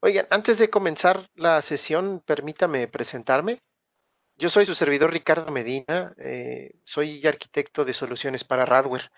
Oigan, antes de comenzar la sesión, permítame presentarme. Yo soy su servidor Ricardo Medina, eh, soy arquitecto de soluciones para Radware.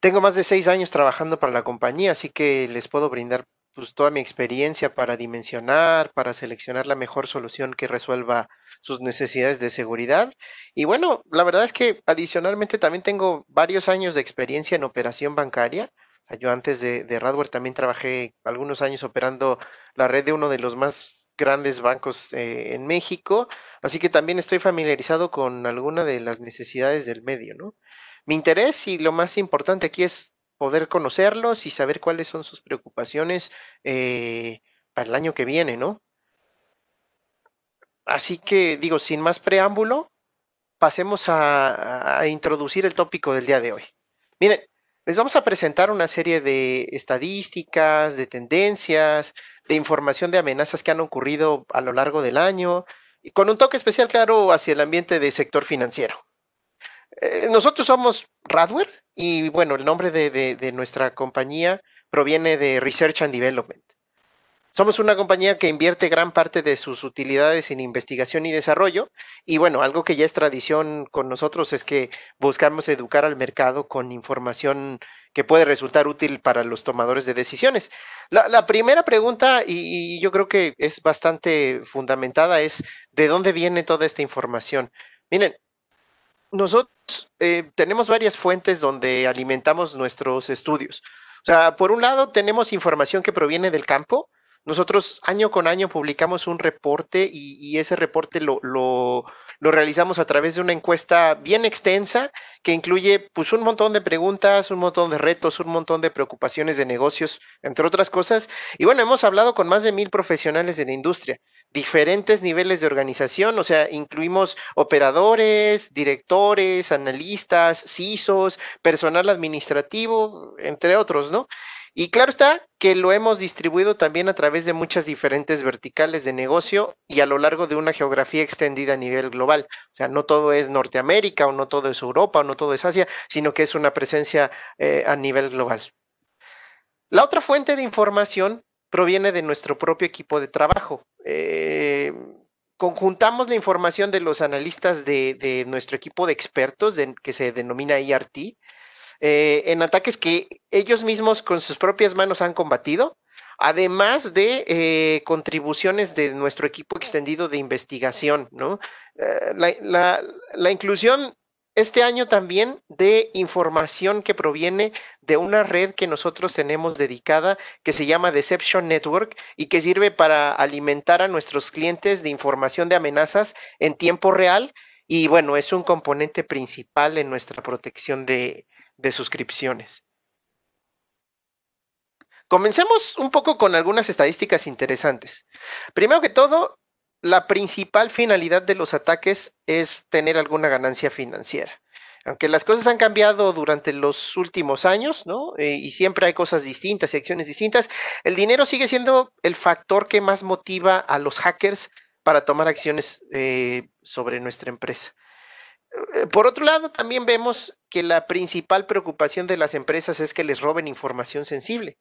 Tengo más de seis años trabajando para la compañía, así que les puedo brindar pues, toda mi experiencia para dimensionar, para seleccionar la mejor solución que resuelva sus necesidades de seguridad. Y bueno, la verdad es que adicionalmente también tengo varios años de experiencia en operación bancaria Ah, yo antes de, Radware también trabajé algunos años operando la red de uno de los más grandes bancos eh, en México, así que también estoy familiarizado con alguna de las necesidades del medio, ¿no? Mi interés y lo más importante aquí es poder conocerlos y saber cuáles son sus preocupaciones eh, para el año que viene, ¿no? Así que digo, sin más preámbulo, pasemos a, a introducir el tópico del día de hoy. Miren, les vamos a presentar una serie de estadísticas, de tendencias, de información de amenazas que han ocurrido a lo largo del año, y con un toque especial, claro, hacia el ambiente de sector financiero. Eh, nosotros somos Radware y bueno, el nombre de nuestra compañía proviene de Research and Development. Somos una compañía que invierte gran parte de sus utilidades en investigación y desarrollo. Y bueno, algo que ya es tradición con nosotros es que buscamos educar al mercado con información que puede resultar útil para los tomadores de decisiones. La, primera pregunta, y, yo creo que es bastante fundamentada, es ¿de dónde viene toda esta información? Miren, nosotros eh, tenemos varias fuentes donde alimentamos nuestros estudios. O sea, por un lado tenemos información que proviene del campo, nosotros año con año publicamos un reporte y, ese reporte lo, realizamos a través de una encuesta bien extensa que incluye pues, un montón de preguntas, un montón de retos, un montón de preocupaciones de negocios, entre otras cosas. Y bueno, hemos hablado con más de mil profesionales de la industria, diferentes niveles de organización, o sea, incluimos operadores, directores, analistas, CISOs, personal administrativo, entre otros, ¿no? Y claro está que lo hemos distribuido también a través de muchas diferentes verticales de negocio y a lo largo de una geografía extendida a nivel global. O sea, no todo es Norteamérica o no todo es Europa o no todo es Asia, sino que es una presencia eh, a nivel global. La otra fuente de información proviene de nuestro propio equipo de trabajo. Eh, conjuntamos la información de los analistas de, nuestro equipo de expertos que se denomina IRT, eh, en ataques que ellos mismos con sus propias manos han combatido, además de eh, contribuciones de nuestro equipo extendido de investigación, ¿no? Eh, la inclusión este año también de información que proviene de una red que nosotros tenemos dedicada que se llama Deception Network y que sirve para alimentar a nuestros clientes de información de amenazas en tiempo real. Y bueno, es un componente principal en nuestra protección de, de suscripciones. Comencemos un poco con algunas estadísticas interesantes. Primero que todo, la principal finalidad de los ataques es tener alguna ganancia financiera. Aunque las cosas han cambiado durante los últimos años, ¿no? Eh, y siempre hay cosas distintas y acciones distintas, el dinero sigue siendo el factor que más motiva a los hackers para tomar acciones eh, sobre nuestra empresa. Eh, por otro lado, también vemos que la principal preocupación de las empresas es que les roben información sensible.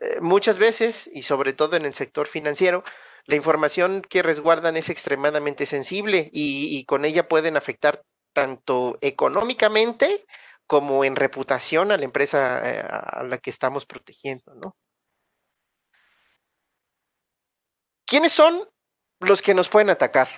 Eh, muchas veces, y sobre todo en el sector financiero, la información que resguardan es extremadamente sensible y, con ella pueden afectar tanto económicamente como en reputación a la empresa eh, a la que estamos protegiendo, ¿no? ¿Quiénes son los que nos pueden atacar?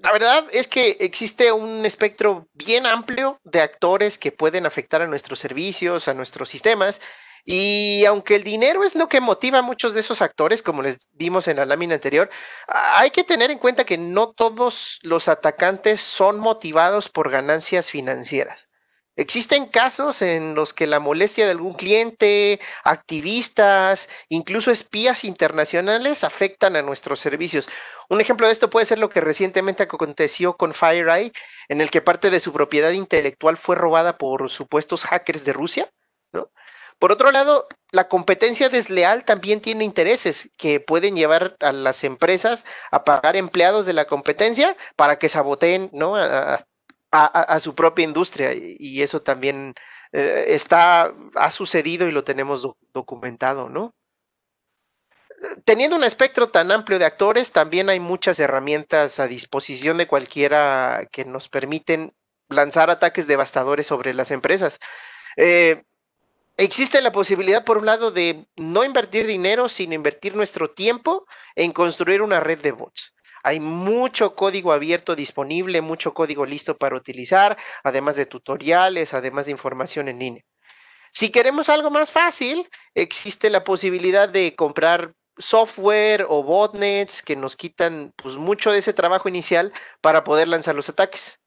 la verdad es que existe un espectro bien amplio de actores que pueden afectar a nuestros servicios, a nuestros sistemas. Y aunque el dinero es lo que motiva a muchos de esos actores, como les vimos en la lámina anterior, hay que tener en cuenta que no todos los atacantes son motivados por ganancias financieras. Existen casos en los que la molestia de algún cliente, activistas, incluso espías internacionales afectan a nuestros servicios. Un ejemplo de esto puede ser lo que recientemente aconteció con FireEye, en el que parte de su propiedad intelectual fue robada por supuestos hackers de Rusia. ¿no? Por otro lado, la competencia desleal también tiene intereses que pueden llevar a las empresas a pagar empleados de la competencia para que saboteen ¿no? a, su propia industria y eso también eh, está, ha sucedido y lo tenemos documentado, ¿no? Teniendo un espectro tan amplio de actores, también hay muchas herramientas a disposición de cualquiera que nos permiten lanzar ataques devastadores sobre las empresas. Eh, existe la posibilidad, por un lado, de no invertir dinero, sino invertir nuestro tiempo en construir una red de bots. Hay mucho código abierto disponible, mucho código listo para utilizar, además de tutoriales, además de información en línea. Si queremos algo más fácil, existe la posibilidad de comprar software o botnets que nos quitan pues, mucho de ese trabajo inicial para poder lanzar los ataques.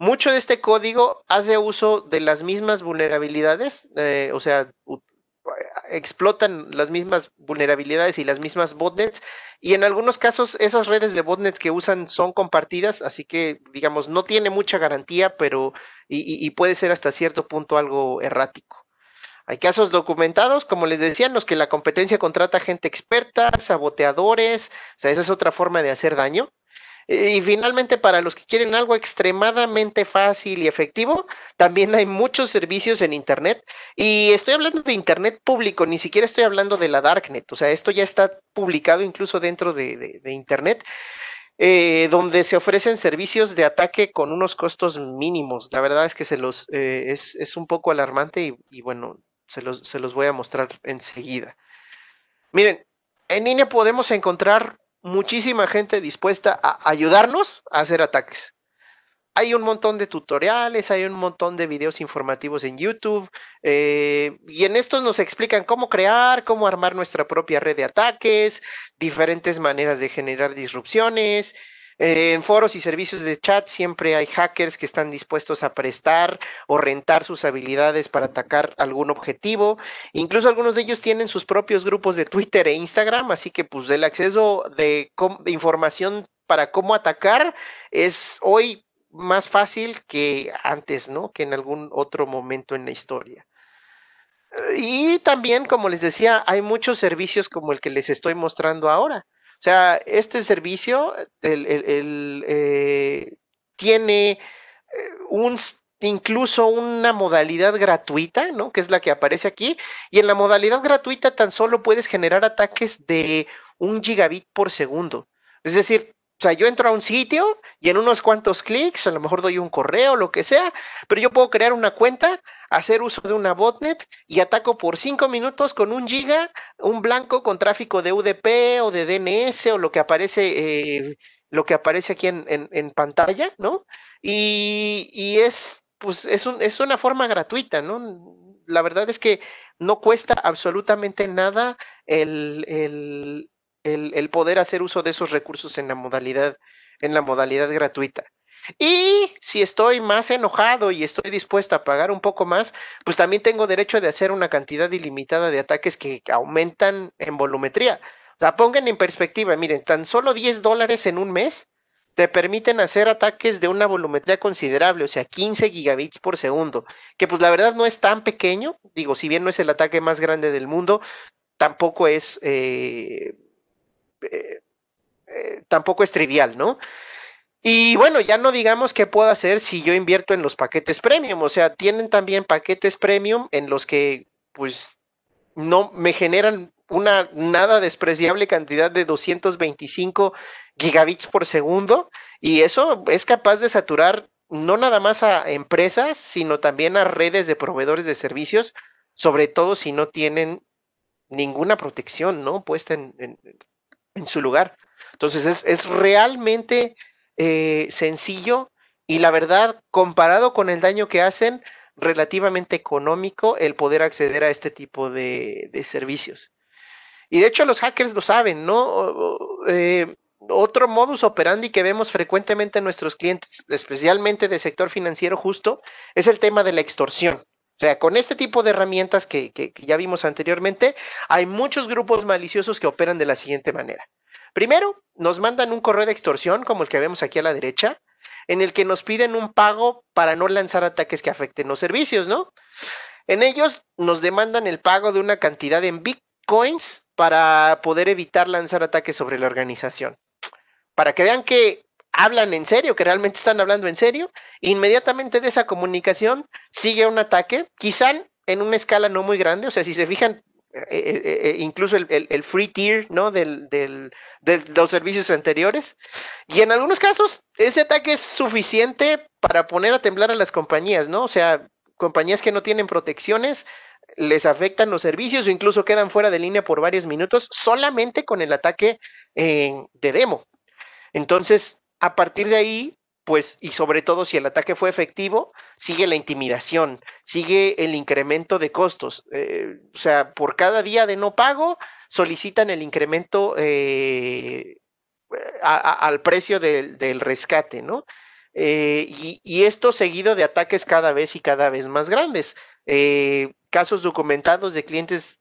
Mucho de este código hace uso de las mismas vulnerabilidades, eh, o sea, explotan las mismas vulnerabilidades y las mismas botnets. Y en algunos casos esas redes de botnets que usan son compartidas, así que digamos, no tiene mucha garantía, pero y, puede ser hasta cierto punto algo errático. Hay casos documentados, como les decía, en los que la competencia contrata gente experta, saboteadores, o sea, esa es otra forma de hacer daño. Eh, y finalmente, para los que quieren algo extremadamente fácil y efectivo, también hay muchos servicios en Internet. Y estoy hablando de Internet público, ni siquiera estoy hablando de la Darknet. O sea, esto ya está publicado incluso dentro de, Internet. Eh, donde se ofrecen servicios de ataque con unos costos mínimos. La verdad es que se los eh, es, un poco alarmante y, bueno, se los, se los voy a mostrar enseguida. Miren, en línea podemos encontrar muchísima gente dispuesta a ayudarnos a hacer ataques. Hay un montón de tutoriales, hay un montón de videos informativos en YouTube eh, y en estos nos explican cómo crear, cómo armar nuestra propia red de ataques, diferentes maneras de generar disrupciones, eh, en foros y servicios de chat siempre hay hackers que están dispuestos a prestar o rentar sus habilidades para atacar algún objetivo. Incluso algunos de ellos tienen sus propios grupos de Twitter e Instagram, así que pues el acceso de, de información para cómo atacar es hoy más fácil que antes, ¿no? Que en algún otro momento en la historia. Y también, como les decía, hay muchos servicios como el que les estoy mostrando ahora o sea, este servicio eh, tiene eh, un incluso una modalidad gratuita, ¿no? Que es la que aparece aquí. Y en la modalidad gratuita tan solo puedes generar ataques de un gigabit por segundo. Es decir, o sea, yo entro a un sitio y en unos cuantos clics, a lo mejor doy un correo, lo que sea, pero yo puedo crear una cuenta, hacer uso de una botnet y ataco por cinco minutos con un giga, un blanco con tráfico de UDP o de DNS o lo que aparece, eh, lo que aparece aquí en, pantalla, ¿no? Y, es, pues, es, un, es una forma gratuita, ¿no? La verdad es que no cuesta absolutamente nada el el, poder hacer uso de esos recursos en la modalidad, en la modalidad gratuita. Y si estoy más enojado y estoy dispuesto a pagar un poco más, pues también tengo derecho de hacer una cantidad ilimitada de ataques que aumentan en volumetría. O sea, pongan en perspectiva, miren, tan solo 10 dólares en un mes te permiten hacer ataques de una volumetría considerable, o sea, 15 gigabits por segundo, que pues la verdad no es tan pequeño, digo, si bien no es el ataque más grande del mundo, tampoco es... Eh, eh, eh, tampoco es trivial, ¿no? Y bueno, ya no digamos qué puedo hacer si yo invierto en los paquetes premium, o sea, tienen también paquetes premium en los que pues no me generan una nada despreciable cantidad de 225 gigabits por segundo y eso es capaz de saturar no nada más a empresas, sino también a redes de proveedores de servicios, sobre todo si no tienen ninguna protección, ¿no? Puesta en en su lugar. Entonces es, realmente eh, sencillo y la verdad, comparado con el daño que hacen, relativamente económico el poder acceder a este tipo de, servicios. Y de hecho los hackers lo saben, ¿no? Eh, otro modus operandi que vemos frecuentemente en nuestros clientes, especialmente del sector financiero justo, es el tema de la extorsión. O sea, con este tipo de herramientas que, ya vimos anteriormente, hay muchos grupos maliciosos que operan de la siguiente manera. Primero, nos mandan un correo de extorsión, como el que vemos aquí a la derecha, en el que nos piden un pago para no lanzar ataques que afecten los servicios, ¿no? En ellos nos demandan el pago de una cantidad en bitcoins para poder evitar lanzar ataques sobre la organización. Para que vean que hablan en serio, que realmente están hablando en serio, inmediatamente de esa comunicación sigue un ataque, quizá en una escala no muy grande, o sea, si se fijan, eh, eh, eh, incluso el, free tier, ¿no? Del, de los servicios anteriores. Y en algunos casos, ese ataque es suficiente para poner a temblar a las compañías, ¿no? O sea, compañías que no tienen protecciones, les afectan los servicios o incluso quedan fuera de línea por varios minutos solamente con el ataque de demo. Entonces, a partir de ahí, pues, y sobre todo si el ataque fue efectivo, sigue la intimidación, sigue el incremento de costos. Eh, o sea, por cada día de no pago, solicitan el incremento eh, al precio del, rescate, ¿no? Eh, y, esto seguido de ataques cada vez y cada vez más grandes. casos documentados de clientes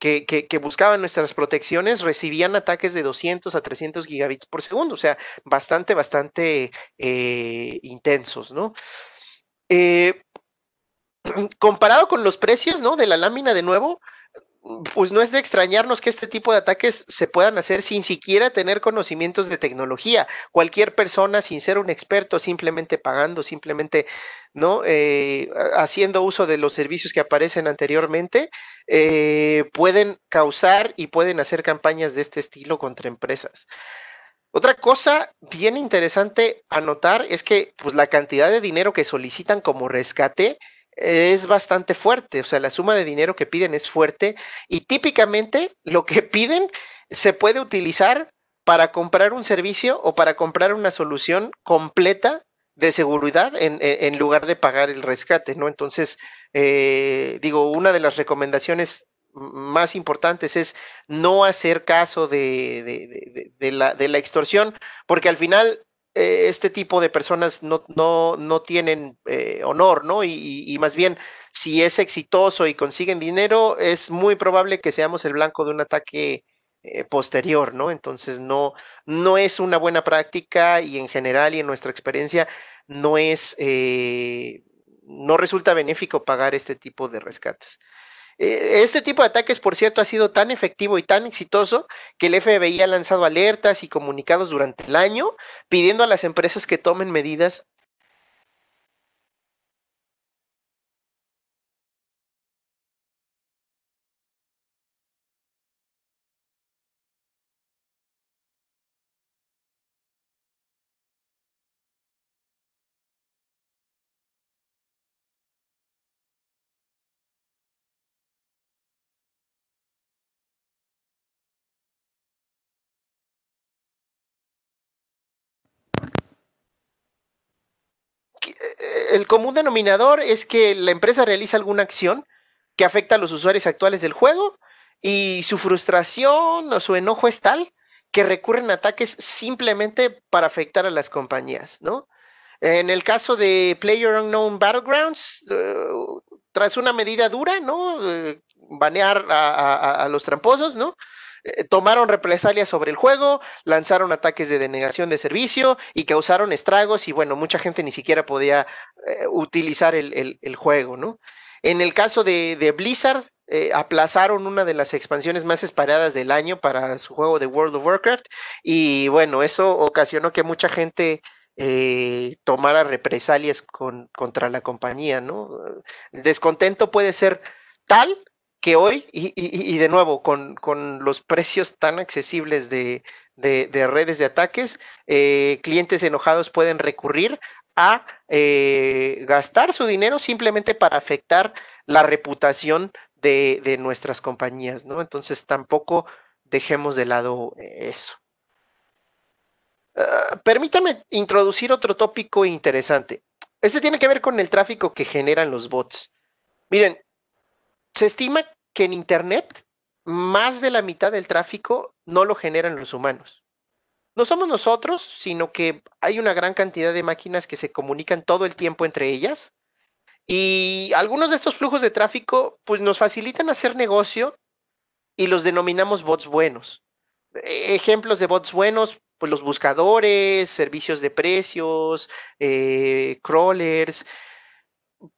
que, buscaban nuestras protecciones recibían ataques de 200 a 300 gigabits por segundo, o sea, bastante, bastante eh, intensos, ¿no? Eh, comparado con los precios, ¿no? De la lámina de nuevo, pues no es de extrañarnos que este tipo de ataques se puedan hacer sin siquiera tener conocimientos de tecnología. Cualquier persona, sin ser un experto, simplemente pagando, simplemente no eh, haciendo uso de los servicios que aparecen anteriormente, eh, pueden causar y pueden hacer campañas de este estilo contra empresas. Otra cosa bien interesante a notar es que pues, la cantidad de dinero que solicitan como rescate es bastante fuerte, o sea, la suma de dinero que piden es fuerte y típicamente lo que piden se puede utilizar para comprar un servicio o para comprar una solución completa de seguridad en, lugar de pagar el rescate, ¿no? Entonces, eh, digo, una de las recomendaciones más importantes es no hacer caso de, de, la extorsión, porque al final eh, este tipo de personas no, no, no tienen eh, honor, ¿no? Y, más bien, si es exitoso y consiguen dinero, es muy probable que seamos el blanco de un ataque eh, posterior, ¿no? Entonces, no, no es una buena práctica y en general y en nuestra experiencia no es, no resulta benéfico pagar este tipo de rescates. Eh, este tipo de ataques, por cierto, ha sido tan efectivo y tan exitoso que el FBI ha lanzado alertas y comunicados durante el año pidiendo a las empresas que tomen medidas el común denominador es que la empresa realiza alguna acción que afecta a los usuarios actuales del juego y su frustración o su enojo es tal que recurren a ataques simplemente para afectar a las compañías, ¿no? En el caso de Player Unknown Battlegrounds, eh, tras una medida dura, ¿no? Eh, banear a, a, los tramposos, ¿no? Eh, tomaron represalias sobre el juego, lanzaron ataques de denegación de servicio y causaron estragos y bueno, mucha gente ni siquiera podía eh, utilizar el, juego, ¿no? En el caso de, Blizzard, eh, aplazaron una de las expansiones más esperadas del año para su juego de World of Warcraft y bueno, eso ocasionó que mucha gente... tomara represalias con, contra la compañía, ¿no? El descontento puede ser tal que hoy, y, de nuevo, con, los precios tan accesibles de, redes de ataques, eh, clientes enojados pueden recurrir a eh, gastar su dinero simplemente para afectar la reputación de, nuestras compañías, Entonces tampoco dejemos de lado eso. Ah, permítanme introducir otro tópico interesante. Este tiene que ver con el tráfico que generan los bots. Miren, se estima que en Internet más de la mitad del tráfico no lo generan los humanos. No somos nosotros, sino que hay una gran cantidad de máquinas que se comunican todo el tiempo entre ellas. Y algunos de estos flujos de tráfico pues, nos facilitan hacer negocio y los denominamos bots buenos. E-, ejemplos de bots buenos, pues los buscadores, servicios de precios, eh, crawlers.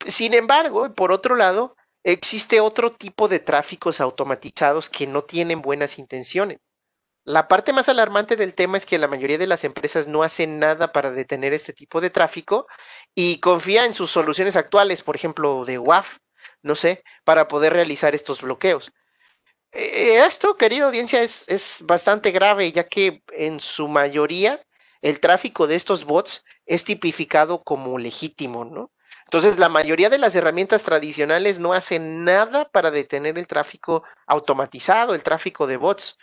Sin embargo, por otro lado, existe otro tipo de tráficos automatizados que no tienen buenas intenciones. La parte más alarmante del tema es que la mayoría de las empresas no hacen nada para detener este tipo de tráfico y confía en sus soluciones actuales, por ejemplo, de WAF, no sé, para poder realizar estos bloqueos. Eh, esto, querida audiencia, es, es bastante grave, ya que en su mayoría el tráfico de estos bots es tipificado como legítimo, ¿no? Entonces, la mayoría de las herramientas tradicionales no hacen nada para detener el tráfico automatizado, el tráfico de bots.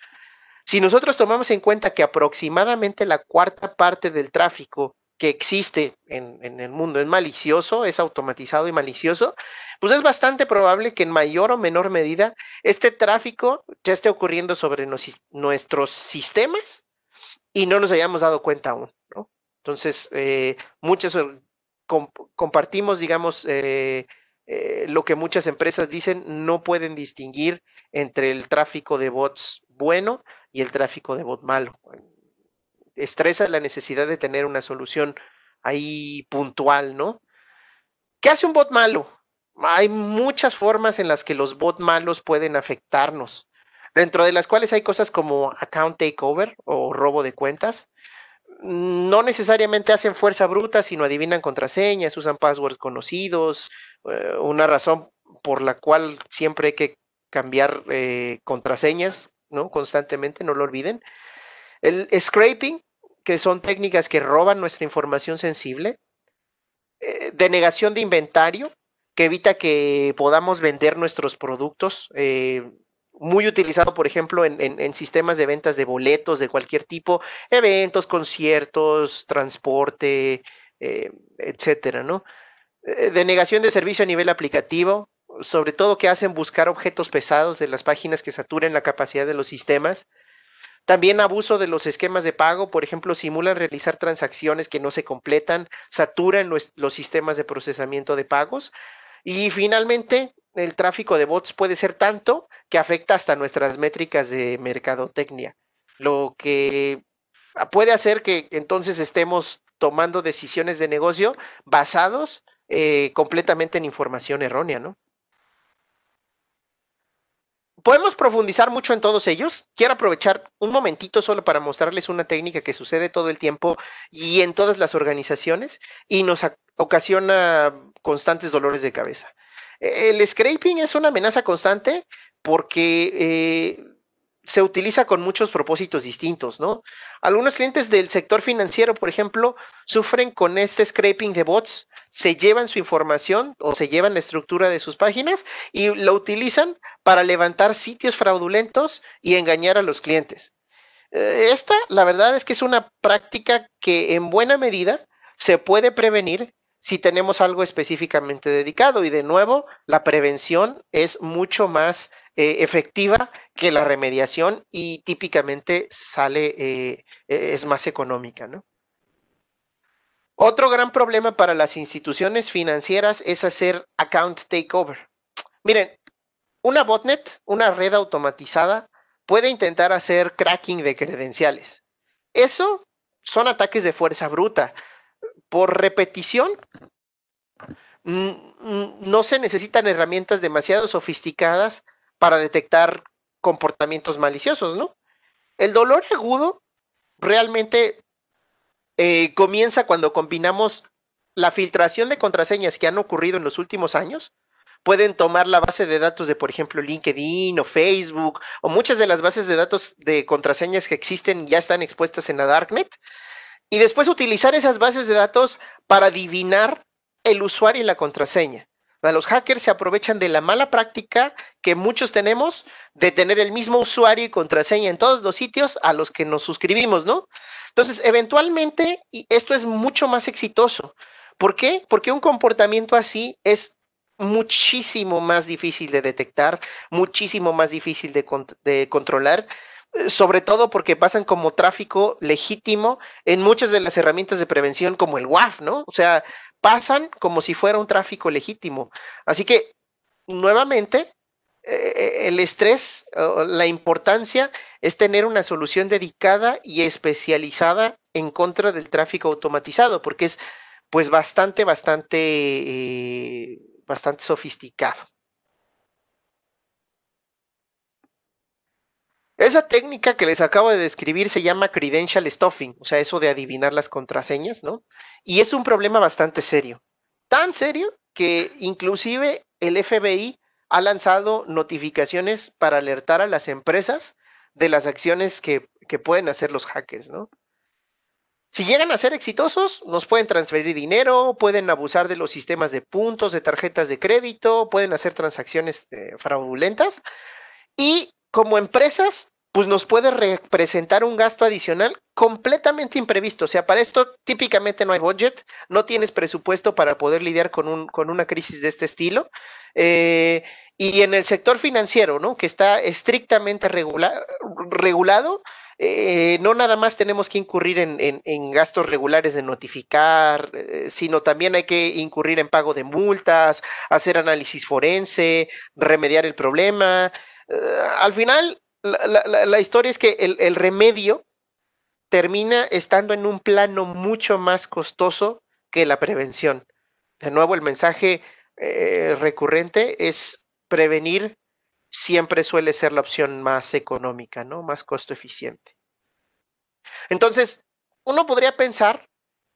Si nosotros tomamos en cuenta que aproximadamente la cuarta parte del tráfico que existe en, el mundo es malicioso, es automatizado y malicioso, pues es bastante probable que en mayor o menor medida este tráfico ya esté ocurriendo sobre nuestros sistemas y no nos hayamos dado cuenta aún, Entonces, eh, muchas compartimos, digamos, eh, eh, lo que muchas empresas dicen, no pueden distinguir entre el tráfico de bots bueno y el tráfico de bot malo. Estresa la necesidad de tener una solución ahí puntual, ¿no? ¿Qué hace un bot malo? Hay muchas formas en las que los bots malos pueden afectarnos, dentro de las cuales hay cosas como account takeover o robo de cuentas, no necesariamente hacen fuerza bruta, sino adivinan contraseñas, usan passwords conocidos, eh, una razón por la cual siempre hay que cambiar eh, contraseñas, ¿no? Constantemente, no lo olviden. El scraping, que son técnicas que roban nuestra información sensible. Eh, denegación de inventario, que evita que podamos vender nuestros productos muy utilizado, por ejemplo, en, sistemas de ventas de boletos de cualquier tipo, eventos, conciertos, transporte, eh, etcétera, ¿no? Eh, Denegación de servicio a nivel aplicativo, sobre todo que hacen buscar objetos pesados de las páginas que saturen la capacidad de los sistemas. También abuso de los esquemas de pago, por ejemplo, simulan realizar transacciones que no se completan, saturan los sistemas de procesamiento de pagos, y finalmente, el tráfico de bots puede ser tanto que afecta hasta nuestras métricas de mercadotecnia, lo que puede hacer que entonces estemos tomando decisiones de negocio basados eh, completamente en información errónea, ¿no? podemos profundizar mucho en todos ellos. Quiero aprovechar un momentito solo para mostrarles una técnica que sucede todo el tiempo y en todas las organizaciones y nos ocasiona constantes dolores de cabeza. E-, el scraping es una amenaza constante porque eh, se utiliza con muchos propósitos distintos, ¿no? Algunos clientes del sector financiero, por ejemplo, sufren con este scraping de bots, se llevan su información o se llevan la estructura de sus páginas y lo utilizan para levantar sitios fraudulentos y engañar a los clientes. Eh, esta, la verdad es que es una práctica que en buena medida se puede prevenir si tenemos algo específicamente dedicado. Y de nuevo, la prevención es mucho más eh, efectiva que la remediación y típicamente sale, eh, eh, es más económica, Otro gran problema para las instituciones financieras es hacer account takeover. Miren, una botnet, una red automatizada, puede intentar hacer cracking de credenciales. Eso son ataques de fuerza bruta por repetición, mm, mm, no se necesitan herramientas demasiado sofisticadas para detectar comportamientos maliciosos, ¿no? El dolor agudo realmente eh, comienza cuando combinamos la filtración de contraseñas que han ocurrido en los últimos años. Pueden tomar la base de datos de, por ejemplo, LinkedIn o Facebook o muchas de las bases de datos de contraseñas que existen ya están expuestas en la Darknet y después utilizar esas bases de datos para adivinar el usuario y la contraseña. Los hackers se aprovechan de la mala práctica que muchos tenemos de tener el mismo usuario y contraseña en todos los sitios a los que nos suscribimos, ¿no? Entonces, eventualmente, y esto es mucho más exitoso. ¿Por qué? Porque un comportamiento así es muchísimo más difícil de detectar, muchísimo más difícil de, de controlar, sobre todo porque pasan como tráfico legítimo en muchas de las herramientas de prevención como el WAF, ¿no? O sea, pasan como si fuera un tráfico legítimo. Así que, nuevamente, eh, eh, el estrés, la importancia es tener una solución dedicada y especializada en contra del tráfico automatizado, porque es pues bastante, bastante, eh, bastante sofisticado. Esa técnica que les acabo de describir se llama credential stuffing, o sea, eso de adivinar las contraseñas, ¿no? Y es un problema bastante serio. Tan serio que inclusive el FBI ha lanzado notificaciones para alertar a las empresas de las acciones que, que pueden hacer los hackers, ¿no? Si llegan a ser exitosos, nos pueden transferir dinero, pueden abusar de los sistemas de puntos, de tarjetas de crédito, pueden hacer transacciones eh, fraudulentas. Y como empresas, pues nos puede representar un gasto adicional completamente imprevisto. O sea, para esto típicamente no hay budget, no tienes presupuesto para poder lidiar con, una crisis de este estilo. Eh, y en el sector financiero, ¿no? Que está estrictamente regulado, eh, no nada más tenemos que incurrir en, gastos regulares de notificar, eh, sino también hay que incurrir en pago de multas, hacer análisis forense, remediar el problema. al final, la, historia es que el, remedio termina estando en un plano mucho más costoso que la prevención. De nuevo, el mensaje eh, recurrente es prevenir siempre suele ser la opción más económica, ¿no? Más costo eficiente. Entonces, uno podría pensar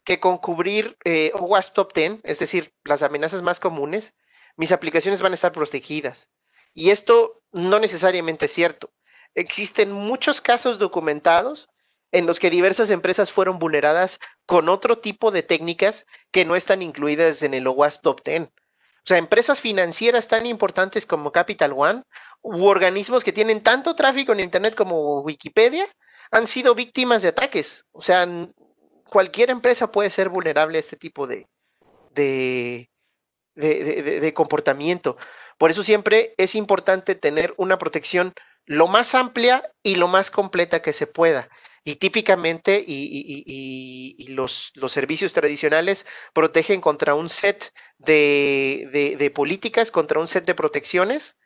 que con cubrir eh, OWASP Top 10, es decir, las amenazas más comunes, mis aplicaciones van a estar protegidas. Y esto no necesariamente es cierto. Existen muchos casos documentados en los que diversas empresas fueron vulneradas con otro tipo de técnicas que no están incluidas en el OWASP Top 10. O sea, empresas financieras tan importantes como Capital One u organismos que tienen tanto tráfico en Internet como Wikipedia han sido víctimas de ataques. O sea, cualquier empresa puede ser vulnerable a este tipo de, de, de, de comportamiento. Por eso siempre es importante tener una protección lo más amplia y lo más completa que se pueda. Y típicamente y, los, servicios tradicionales protegen contra un set de, políticas, contra un set de protecciones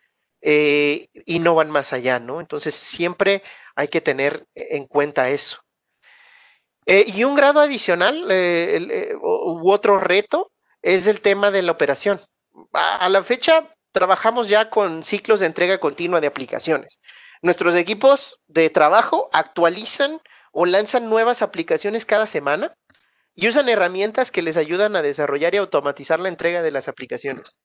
eh, y no van más allá, ¿no? Entonces siempre hay que tener en cuenta eso. Eh, y un grado adicional eh, u otro reto es el tema de la operación. a la fecha, trabajamos ya con ciclos de entrega continua de aplicaciones. Nuestros equipos de trabajo actualizan o lanzan nuevas aplicaciones cada semana y usan herramientas que les ayudan a desarrollar y automatizar la entrega de las aplicaciones.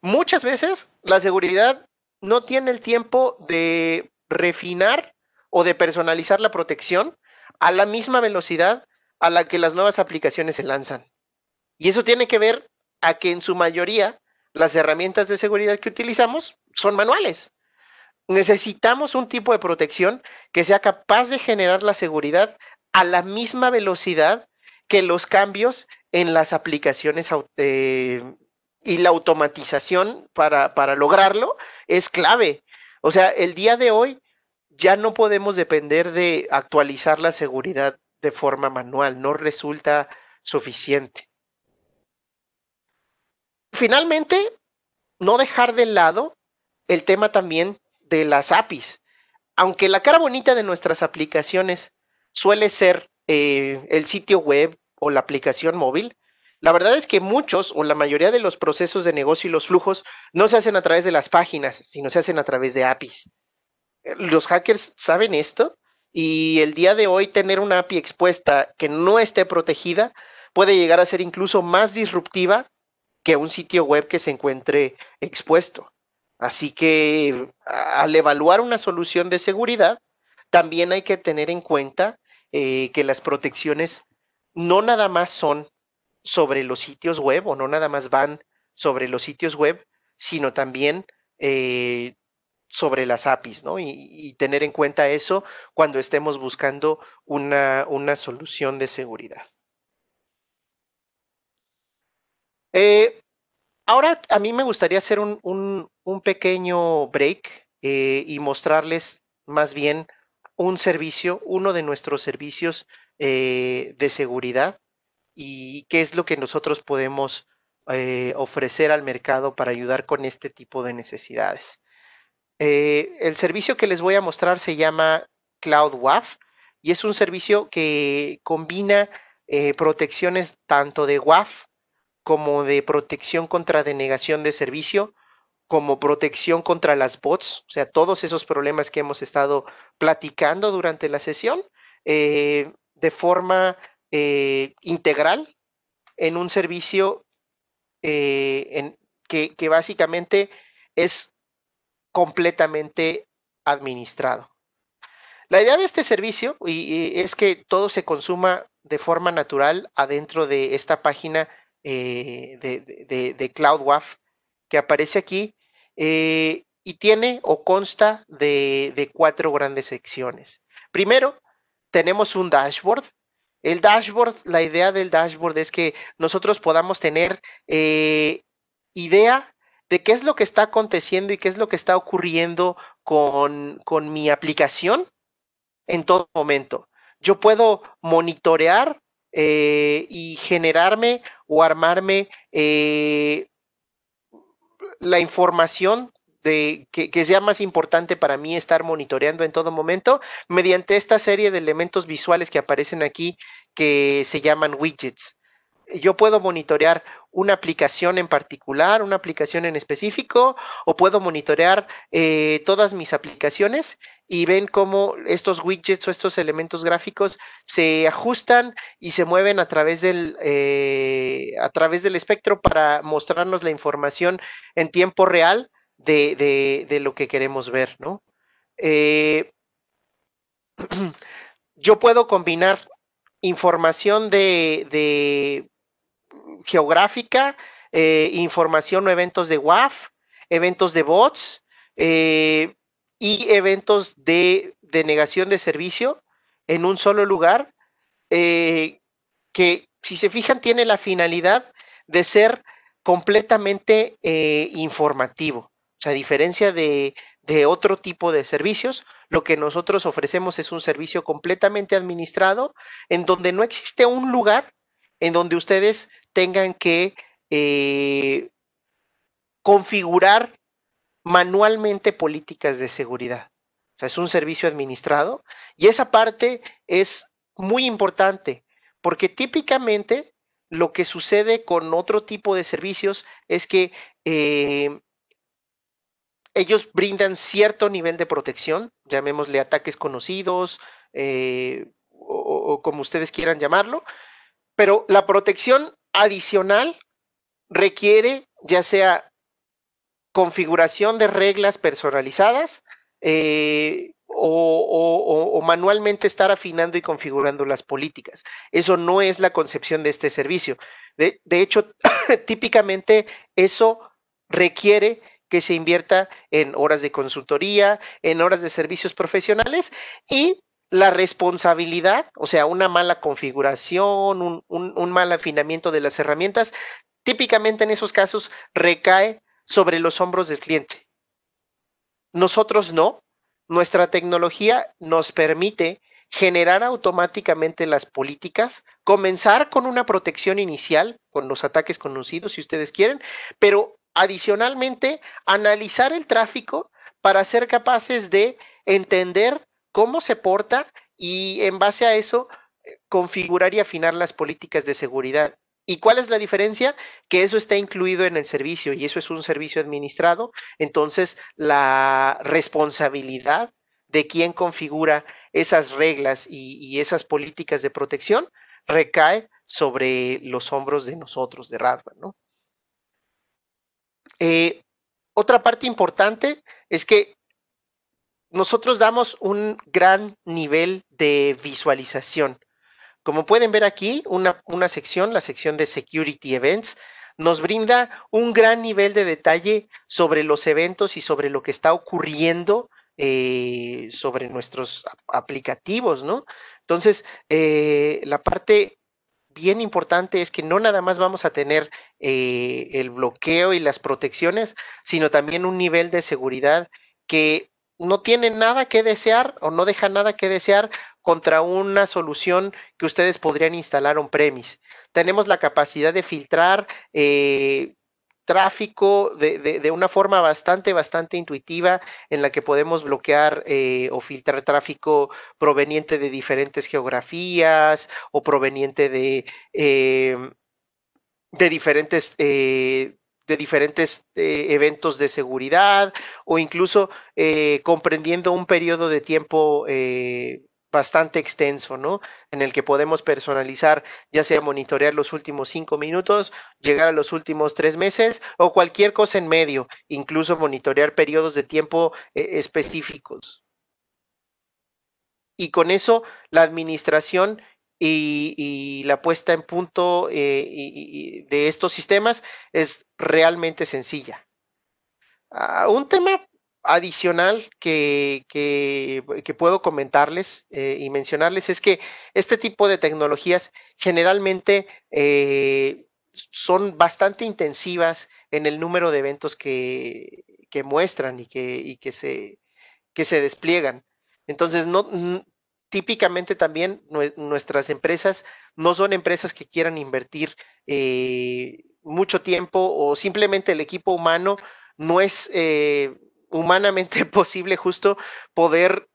Muchas veces la seguridad no tiene el tiempo de refinar o de personalizar la protección a la misma velocidad a la que las nuevas aplicaciones se lanzan. Y eso tiene que ver a que en su mayoría las herramientas de seguridad que utilizamos son manuales. Necesitamos un tipo de protección que sea capaz de generar la seguridad a la misma velocidad que los cambios en las aplicaciones eh, y la automatización para, para lograrlo es clave. O sea, el día de hoy ya no podemos depender de actualizar la seguridad de forma manual, no resulta suficiente. Finalmente, no dejar de lado el tema también de las APIs. Aunque la cara bonita de nuestras aplicaciones suele ser eh, el sitio web o la aplicación móvil, la verdad es que muchos o la mayoría de los procesos de negocio y los flujos no se hacen a través de las páginas, sino se hacen a través de APIs. Los hackers saben esto y el día de hoy tener una API expuesta que no esté protegida puede llegar a ser incluso más disruptiva que un sitio web que se encuentre expuesto. Así que al evaluar una solución de seguridad, también hay que tener en cuenta eh, que las protecciones no nada más son sobre los sitios web o no nada más van sobre los sitios web, sino también eh, sobre las APIs, ¿no? Y, tener en cuenta eso cuando estemos buscando una solución de seguridad. Eh, ahora a mí me gustaría hacer un, pequeño break eh, y mostrarles más bien un servicio, uno de nuestros servicios eh, de seguridad y qué es lo que nosotros podemos ofrecer al mercado para ayudar con este tipo de necesidades. el servicio que les voy a mostrar se llama Cloud WAF y es un servicio que combina protecciones tanto de WAF como de protección contra denegación de servicio, como protección contra las bots, o sea, todos esos problemas que hemos estado platicando durante la sesión eh, de forma eh, integral en un servicio eh, que, básicamente es completamente administrado. La idea de este servicio es que todo se consuma de forma natural adentro de esta página eh, de, de, CloudWAF que aparece aquí eh, y tiene o consta de, cuatro grandes secciones. Primero, tenemos un dashboard. El dashboard, la idea del dashboard es que nosotros podamos tener eh, idea de qué es lo que está aconteciendo y qué es lo que está ocurriendo con, con mi aplicación en todo momento. Yo puedo monitorear eh, y generarme o armarme eh, la información que, sea más importante para mí estar monitoreando en todo momento mediante esta serie de elementos visuales que aparecen aquí que se llaman widgets. Yo puedo monitorear una aplicación en particular, una aplicación en específico, o puedo monitorear eh, todas mis aplicaciones y ven cómo estos widgets o estos elementos gráficos se ajustan y se mueven a través del, eh, a través del espectro para mostrarnos la información en tiempo real de, lo que queremos ver, ¿no? Eh, yo puedo combinar información de, geográfica, eh, información o eventos de WAF, eventos de bots, eh, y eventos de denegación de servicio en un solo lugar, eh, que si se fijan tiene la finalidad de ser completamente eh, informativo. O sea, a diferencia de, otro tipo de servicios, lo que nosotros ofrecemos es un servicio completamente administrado, en donde no existe un lugar en donde ustedes tengan que eh, configurar manualmente políticas de seguridad. O sea, es un servicio administrado y esa parte es muy importante porque típicamente lo que sucede con otro tipo de servicios es que eh, ellos brindan cierto nivel de protección, llamémosle ataques conocidos eh, o como ustedes quieran llamarlo, pero la protección adicional requiere ya sea configuración de reglas personalizadas eh, o, manualmente estar afinando y configurando las políticas. Eso no es la concepción de este servicio. De, hecho, típicamente eso requiere que se invierta en horas de consultoría, en horas de servicios profesionales y la responsabilidad, o sea, una mala configuración, un mal afinamiento de las herramientas, típicamente en esos casos recae sobre los hombros del cliente. Nosotros no. Nuestra tecnología nos permite generar automáticamente las políticas, comenzar con una protección inicial, con los ataques conocidos, si ustedes quieren, pero adicionalmente analizar el tráfico para ser capaces de entender cómo se porta y en base a eso eh, configurar y afinar las políticas de seguridad. ¿Y cuál es la diferencia? Que eso está incluido en el servicio y eso es un servicio administrado. Entonces, la responsabilidad de quien configura esas reglas y, esas políticas de protección recae sobre los hombros de nosotros, de Radman, eh, otra parte importante es que nosotros damos un gran nivel de visualización como pueden ver aquí, una, sección, la sección de Security Events, nos brinda un gran nivel de detalle sobre los eventos y sobre lo que está ocurriendo eh, sobre nuestros aplicativos, ¿no? Entonces, eh, la parte bien importante es que no nada más vamos a tener eh, el bloqueo y las protecciones, sino también un nivel de seguridad que no tiene nada que desear o no deja nada que desear contra una solución que ustedes podrían instalar on-premise. Tenemos la capacidad de filtrar eh, tráfico de, una forma bastante, bastante intuitiva en la que podemos bloquear eh, o filtrar tráfico proveniente de diferentes geografías o proveniente de, em, de diferentes... Eh, de diferentes eventos de seguridad o incluso comprendiendo un periodo de tiempo bastante extenso, ¿no? En el que podemos personalizar, ya sea monitorear los últimos cinco minutos, llegar a los últimos tres meses o cualquier cosa en medio, incluso monitorear periodos de tiempo eh, específicos. Y con eso, la administración y, la puesta en punto eh, de estos sistemas es realmente sencilla. Ah, un tema adicional que, puedo comentarles eh, y mencionarles es que este tipo de tecnologías generalmente eh, son bastante intensivas en el número de eventos que, muestran y, que, que, se, que se despliegan. Entonces, no, típicamente también nuestras empresas no son empresas que quieran invertir eh, mucho tiempo o simplemente el equipo humano no es humanamente posible justo poder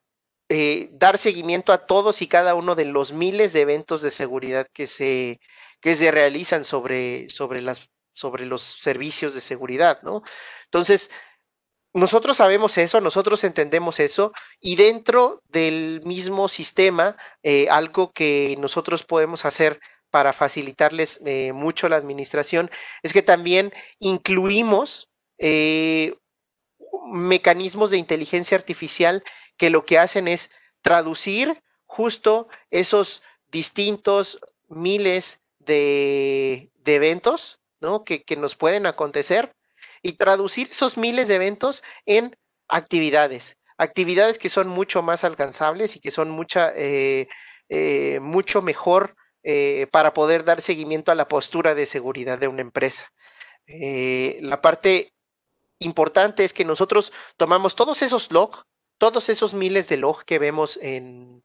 eh, dar seguimiento a todos y cada uno de los miles de eventos de seguridad que se, que se realizan sobre, sobre, las, sobre los servicios de seguridad, ¿no? Entonces, nosotros sabemos eso, nosotros entendemos eso, y dentro del mismo sistema, eh, algo que nosotros podemos hacer para facilitarles eh, mucho la administración es que también incluimos mecanismos de inteligencia artificial que lo que hacen es traducir justo esos distintos miles de, eventos que, nos pueden acontecer y traducir esos miles de eventos en actividades, actividades que son mucho más alcanzables y que son mucha, eh, eh, mucho mejor eh, para poder dar seguimiento a la postura de seguridad de una empresa. la parte importante es que nosotros tomamos todos esos logs, todos esos miles de log que vemos en,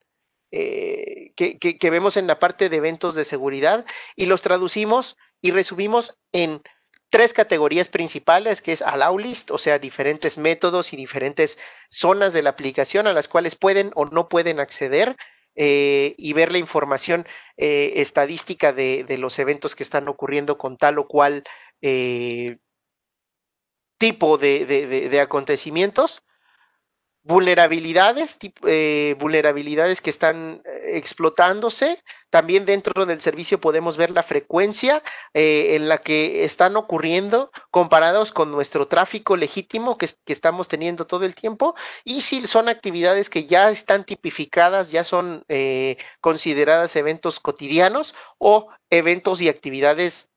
eh, que, vemos en la parte de eventos de seguridad y los traducimos y resumimos en tres categorías principales, que es allow list, o sea, diferentes métodos y diferentes zonas de la aplicación a las cuales pueden o no pueden acceder eh, y ver la información eh, estadística de, de, los eventos que están ocurriendo con tal o cual tipo de, acontecimientos, vulnerabilidades, eh, vulnerabilidades que están eh, explotándose. También dentro del servicio podemos ver la frecuencia eh, en la que están ocurriendo comparados con nuestro tráfico legítimo que, que, estamos teniendo todo el tiempo. Y si son actividades que ya están tipificadas, ya son consideradas eventos cotidianos o eventos y actividades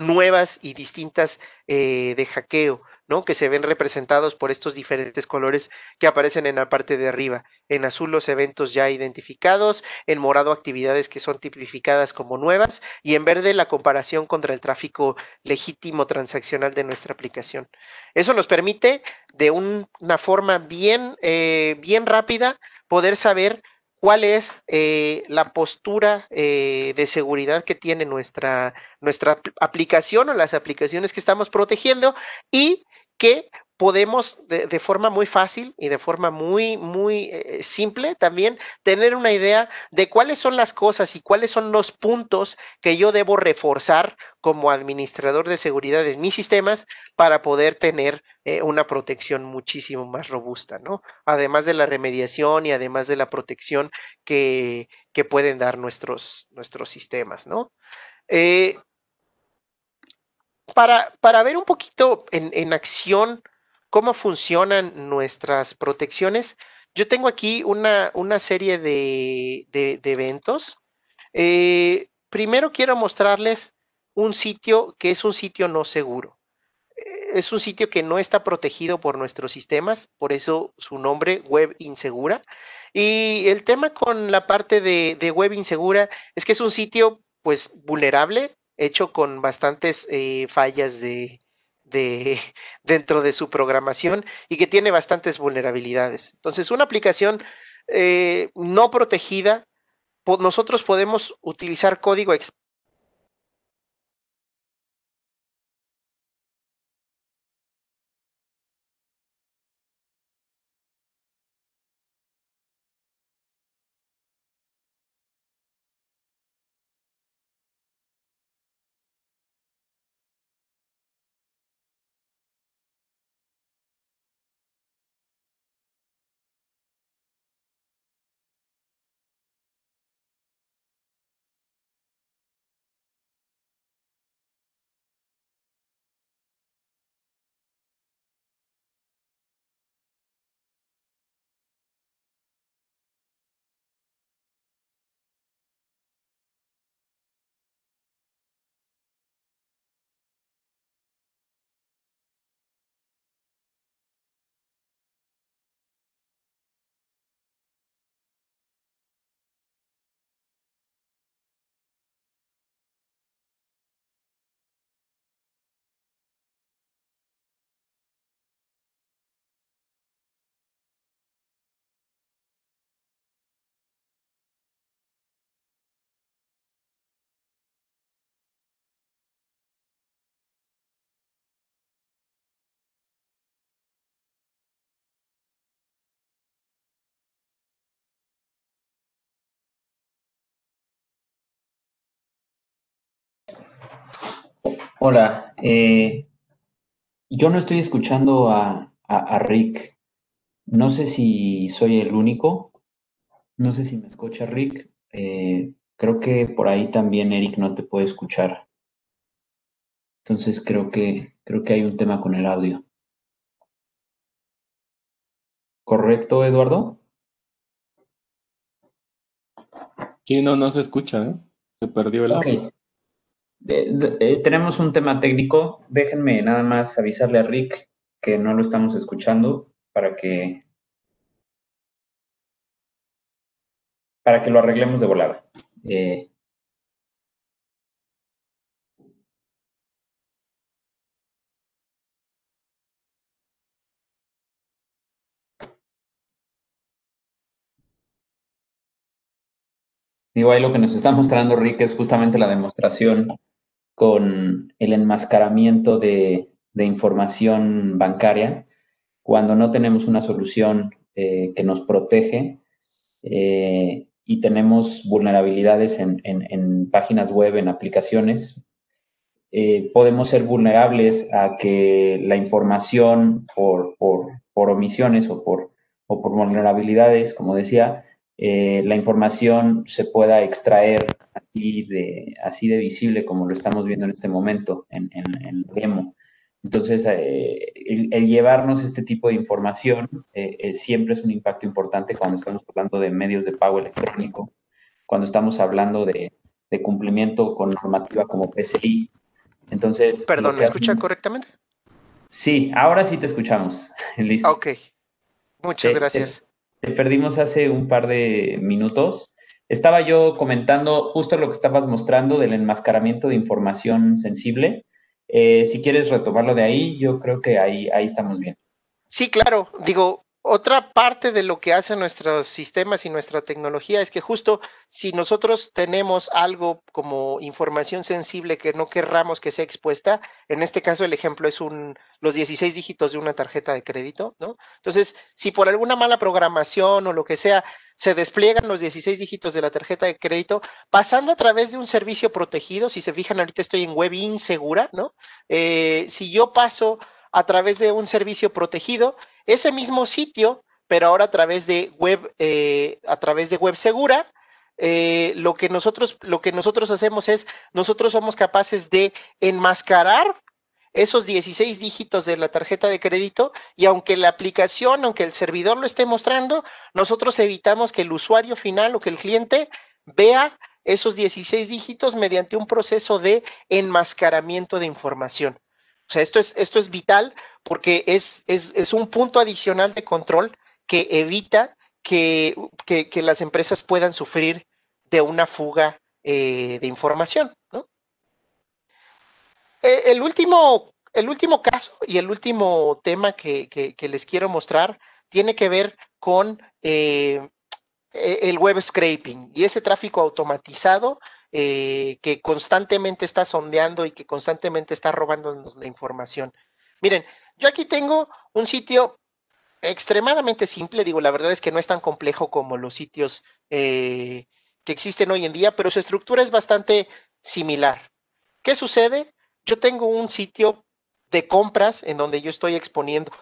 nuevas y distintas eh, de hackeo, ¿no? Que se ven representados por estos diferentes colores que aparecen en la parte de arriba. En azul los eventos ya identificados, en morado actividades que son tipificadas como nuevas y en verde la comparación contra el tráfico legítimo transaccional de nuestra aplicación. Eso nos permite de una forma bien, eh, bien rápida poder saber cuál es eh, la postura eh, de seguridad que tiene nuestra, nuestra aplicación o las aplicaciones que estamos protegiendo y que podemos de, forma muy fácil y de forma muy, muy eh, eh, simple también tener una idea de cuáles son las cosas y cuáles son los puntos que yo debo reforzar como administrador de seguridad de mis sistemas para poder tener eh, una protección muchísimo más robusta, ¿no? Además de la remediación y además de la protección que, pueden dar nuestros, nuestros sistemas, ¿no? para, para, ver un poquito en, en acción cómo funcionan nuestras protecciones. Yo tengo aquí una, una serie de, eventos. Eh, primero quiero mostrarles un sitio que es un sitio no seguro. Eh, es un sitio que no está protegido por nuestros sistemas, por eso su nombre, web insegura. Y el tema con la parte de, web insegura es que es un sitio pues vulnerable, hecho con bastantes eh, fallas de, de, dentro de su programación y que tiene bastantes vulnerabilidades. Entonces, una aplicación eh, no protegida, nosotros podemos utilizar código externo Hola, eh, yo no estoy escuchando a, Rick. No sé si soy el único. No sé si me escucha Rick. Eh, creo que por ahí también Eric no te puede escuchar. Entonces creo que creo que hay un tema con el audio. ¿Correcto, Eduardo? Sí, no, no se escucha, ¿eh? Se perdió el audio. Eh, tenemos un tema técnico. Déjenme nada más avisarle a Rick que no lo estamos escuchando para que para que lo arreglemos de volada. Eh, Digo, ahí lo que nos está mostrando Rick es justamente la demostración con el enmascaramiento de, información bancaria, cuando no tenemos una solución eh, que nos protege eh, y tenemos vulnerabilidades en, páginas web, en aplicaciones, eh, podemos ser vulnerables a que la información por, omisiones o por, o por vulnerabilidades, como decía, eh, la información se pueda extraer así de, así de visible como lo estamos viendo en este momento en, en, demo. Entonces, eh, el, llevarnos este tipo de información eh, siempre es un impacto importante cuando estamos hablando de medios de pago electrónico, cuando estamos hablando de, cumplimiento con normativa como PCI. Entonces. Perdón, ¿me escucha correctamente? Sí, ahora sí te escuchamos. Listo. Ok. Muchas gracias te perdimos hace un par de minutos. Estaba yo comentando justo lo que estabas mostrando del enmascaramiento de información sensible. Eh, si quieres retomarlo de ahí, yo creo que ahí, ahí estamos bien. Sí, claro. Digo, otra parte de lo que hacen nuestros sistemas y nuestra tecnología es que justo si nosotros tenemos algo como información sensible que no querramos que sea expuesta, en este caso el ejemplo es un, los 16 dígitos de una tarjeta de crédito, ¿no? Entonces, si por alguna mala programación o lo que sea, se despliegan los 16 dígitos de la tarjeta de crédito, pasando a través de un servicio protegido, si se fijan ahorita estoy en web insegura, ¿no? Eh, si yo paso a través de un servicio protegido, ese mismo sitio, pero ahora a través de web, eh, a través de web segura. Eh, lo, que nosotros, lo que nosotros hacemos es, nosotros somos capaces de enmascarar esos 16 dígitos de la tarjeta de crédito y aunque la aplicación, aunque el servidor lo esté mostrando, nosotros evitamos que el usuario final o que el cliente vea esos 16 dígitos mediante un proceso de enmascaramiento de información. O sea, esto es, esto es vital porque es, un punto adicional de control que evita que, las empresas puedan sufrir de una fuga eh, de información. Eh, el, último, caso y el último tema que, les quiero mostrar tiene que ver con eh, e, el web scraping y ese tráfico automatizado eh, que constantemente está sondeando y que constantemente está robándonos la información. Miren, yo aquí tengo un sitio extremadamente simple, digo, la verdad es que no es tan complejo como los sitios eh, que existen hoy en día, pero su estructura es bastante similar. ¿Qué sucede? Yo tengo un sitio de compras en donde yo estoy exponiendo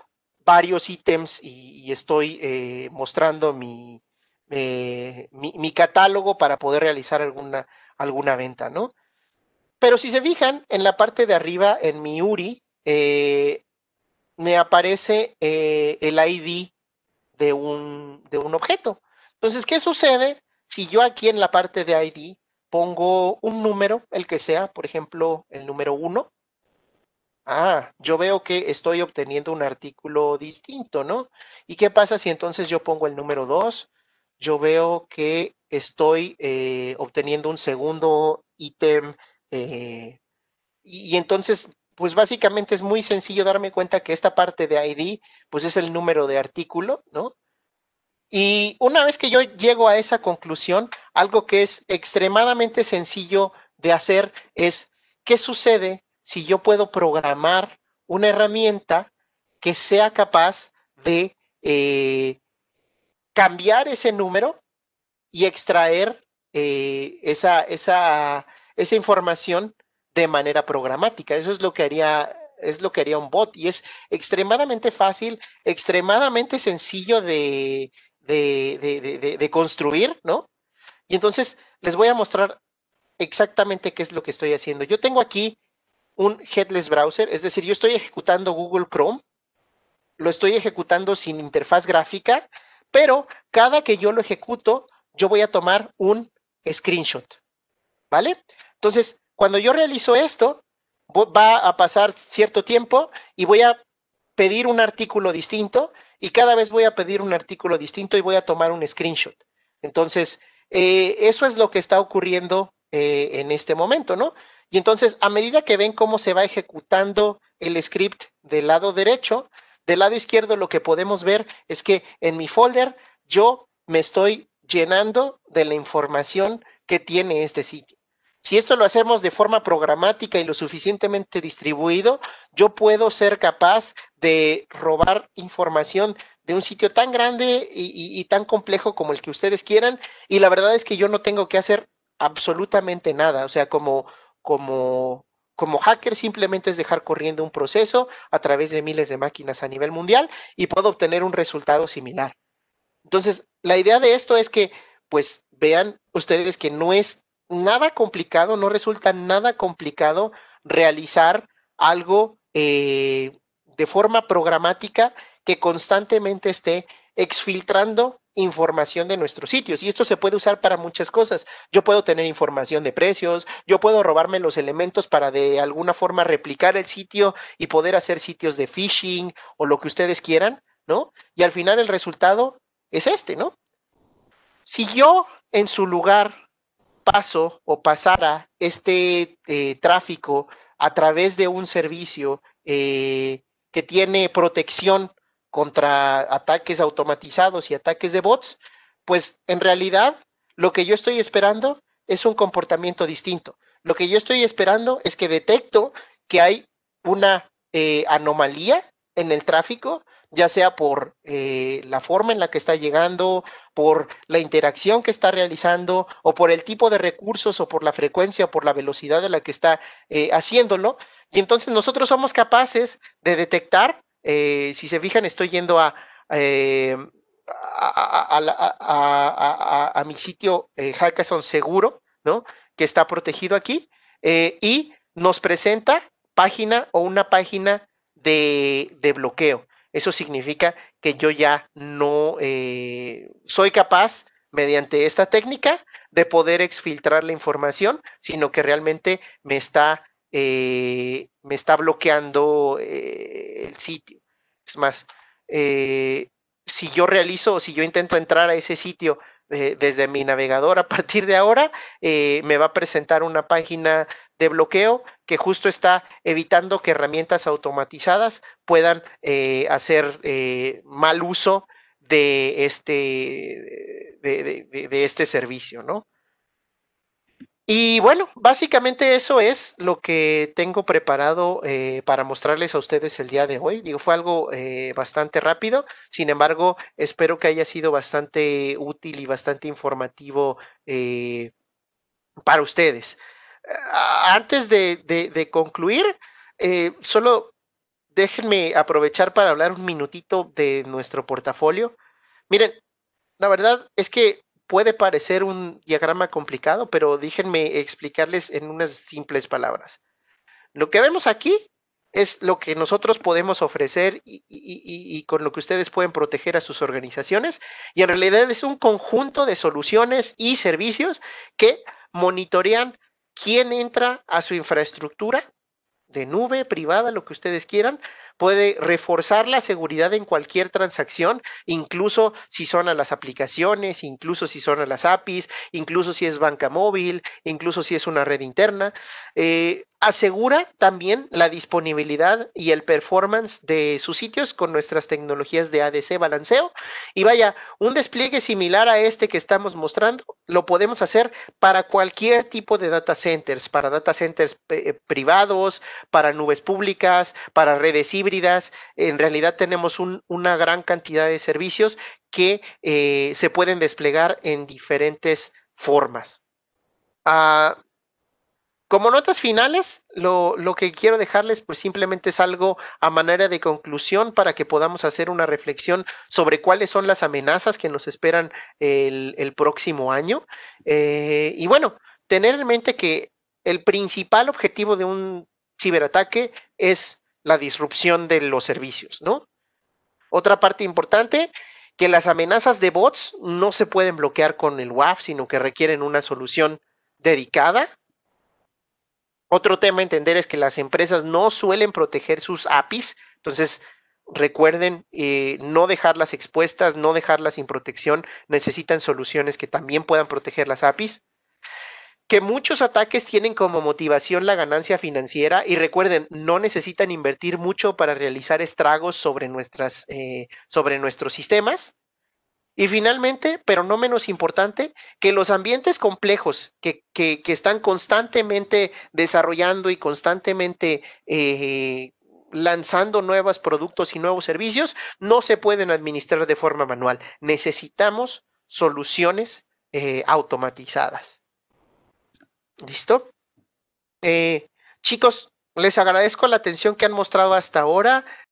varios ítems y, estoy eh, mostrando mi, eh, mi, catálogo para poder realizar alguna, alguna venta, ¿no? Pero si se fijan, en la parte de arriba, en mi URI, eh, me aparece eh, el ID de un, de un objeto. Entonces, ¿qué sucede si yo aquí en la parte de ID pongo un número, el que sea, por ejemplo, el número 1? Ah, yo veo que estoy obteniendo un artículo distinto, ¿no? ¿Y qué pasa si entonces yo pongo el número 2 yo veo que estoy eh, obteniendo un segundo ítem eh, y, entonces pues básicamente es muy sencillo darme cuenta que esta parte de ID, pues es el número de artículo, ¿no? Y una vez que yo llego a esa conclusión, algo que es extremadamente sencillo de hacer es, ¿qué sucede si yo puedo programar una herramienta que sea capaz de eh, cambiar ese número y extraer eh, esa, información de manera programática. Eso es lo que haría es lo que haría un bot y es extremadamente fácil, extremadamente sencillo de, de, construir, ¿no? Y entonces les voy a mostrar exactamente qué es lo que estoy haciendo. Yo tengo aquí un headless browser, es decir, yo estoy ejecutando Google Chrome, lo estoy ejecutando sin interfaz gráfica pero cada que yo lo ejecuto, yo voy a tomar un screenshot, ¿vale? Entonces, cuando yo realizo esto, va a pasar cierto tiempo y voy a pedir un artículo distinto y cada vez voy a pedir un artículo distinto y voy a tomar un screenshot. Entonces, eh, eso es lo que está ocurriendo eh, en este momento, ¿no? Y entonces, a medida que ven cómo se va ejecutando el script del lado derecho, del lado izquierdo lo que podemos ver es que en mi folder yo me estoy llenando de la información que tiene este sitio. Si esto lo hacemos de forma programática y lo suficientemente distribuido, yo puedo ser capaz de robar información de un sitio tan grande y, tan complejo como el que ustedes quieran. Y la verdad es que yo no tengo que hacer absolutamente nada. O sea, como, como, como hacker simplemente es dejar corriendo un proceso a través de miles de máquinas a nivel mundial y puedo obtener un resultado similar. Entonces, la idea de esto es que, pues, vean ustedes que no es nada complicado, no resulta nada complicado realizar algo eh, de forma programática que constantemente esté exfiltrando información de nuestros sitios y esto se puede usar para muchas cosas. Yo puedo tener información de precios, yo puedo robarme los elementos para de alguna forma replicar el sitio y poder hacer sitios de phishing o lo que ustedes quieran, ¿no? Y al final el resultado es este, ¿no? Si yo en su lugar paso o pasara este eh, tráfico a través de un servicio eh, que tiene protección contra ataques automatizados y ataques de bots, pues en realidad lo que yo estoy esperando es un comportamiento distinto. Lo que yo estoy esperando es que detecto que hay una eh, anomalía en el tráfico, ya sea por eh, la forma en la que está llegando, por la interacción que está realizando, o por el tipo de recursos, o por la frecuencia, o por la velocidad de la que está eh, haciéndolo. Y entonces nosotros somos capaces de detectar eh, si se fijan, estoy yendo a, eh, a, mi sitio eh, Seguro, ¿no? Que está protegido aquí eh, y nos presenta página o una página de, de bloqueo. Eso significa que yo ya no soy capaz mediante esta técnica de poder exfiltrar la información, sino que realmente me está eh, me está bloqueando eh, el sitio. Es más, eh, si yo realizo o si yo intento entrar a ese sitio eh, desde mi navegador a partir de ahora, eh, me va a presentar una página de bloqueo que justo está evitando que herramientas automatizadas puedan hacer mal uso de este, de este servicio, ¿no? Y bueno, básicamente eso es lo que tengo preparado eh, para mostrarles a ustedes el día de hoy. Digo, fue algo eh, bastante rápido, sin embargo, espero que haya sido bastante útil y bastante informativo eh, para ustedes. Antes de, de concluir, solo déjenme aprovechar para hablar un minutito de nuestro portafolio. Miren, la verdad es que puede parecer un diagrama complicado, pero déjenme explicarles en unas simples palabras. Lo que vemos aquí es lo que nosotros podemos ofrecer y, con lo que ustedes pueden proteger a sus organizaciones. Y en realidad es un conjunto de soluciones y servicios que monitorean quién entra a su infraestructura de nube privada, lo que ustedes quieran, puede reforzar la seguridad en cualquier transacción, incluso si son a las aplicaciones, incluso si son a las APIs, incluso si es banca móvil, incluso si es una red interna. Eh, asegura también la disponibilidad y el performance de sus sitios con nuestras tecnologías de ADC balanceo. Y vaya, un despliegue similar a este que estamos mostrando lo podemos hacer para cualquier tipo de data centers, para data centers eh, privados, para nubes públicas, para redes híbridas en realidad tenemos una gran cantidad de servicios que eh, se pueden desplegar en diferentes formas. Ah, como notas finales, lo, que quiero dejarles pues simplemente es algo a manera de conclusión para que podamos hacer una reflexión sobre cuáles son las amenazas que nos esperan el, próximo año. Eh, y bueno, tener en mente que el principal objetivo de un ciberataque es la disrupción de los servicios, ¿no? Otra parte importante, que las amenazas de bots no se pueden bloquear con el WAF, sino que requieren una solución dedicada. Otro tema a entender es que las empresas no suelen proteger sus APIs, entonces recuerden eh, no dejarlas expuestas, no dejarlas sin protección, necesitan soluciones que también puedan proteger las APIs que muchos ataques tienen como motivación la ganancia financiera y recuerden, no necesitan invertir mucho para realizar estragos sobre, nuestras, eh, sobre nuestros sistemas. Y finalmente, pero no menos importante, que los ambientes complejos que, están constantemente desarrollando y constantemente eh, lanzando nuevos productos y nuevos servicios no se pueden administrar de forma manual. Necesitamos soluciones eh, automatizadas. ¿Listo? Eh, chicos, les agradezco la atención que han mostrado hasta ahora.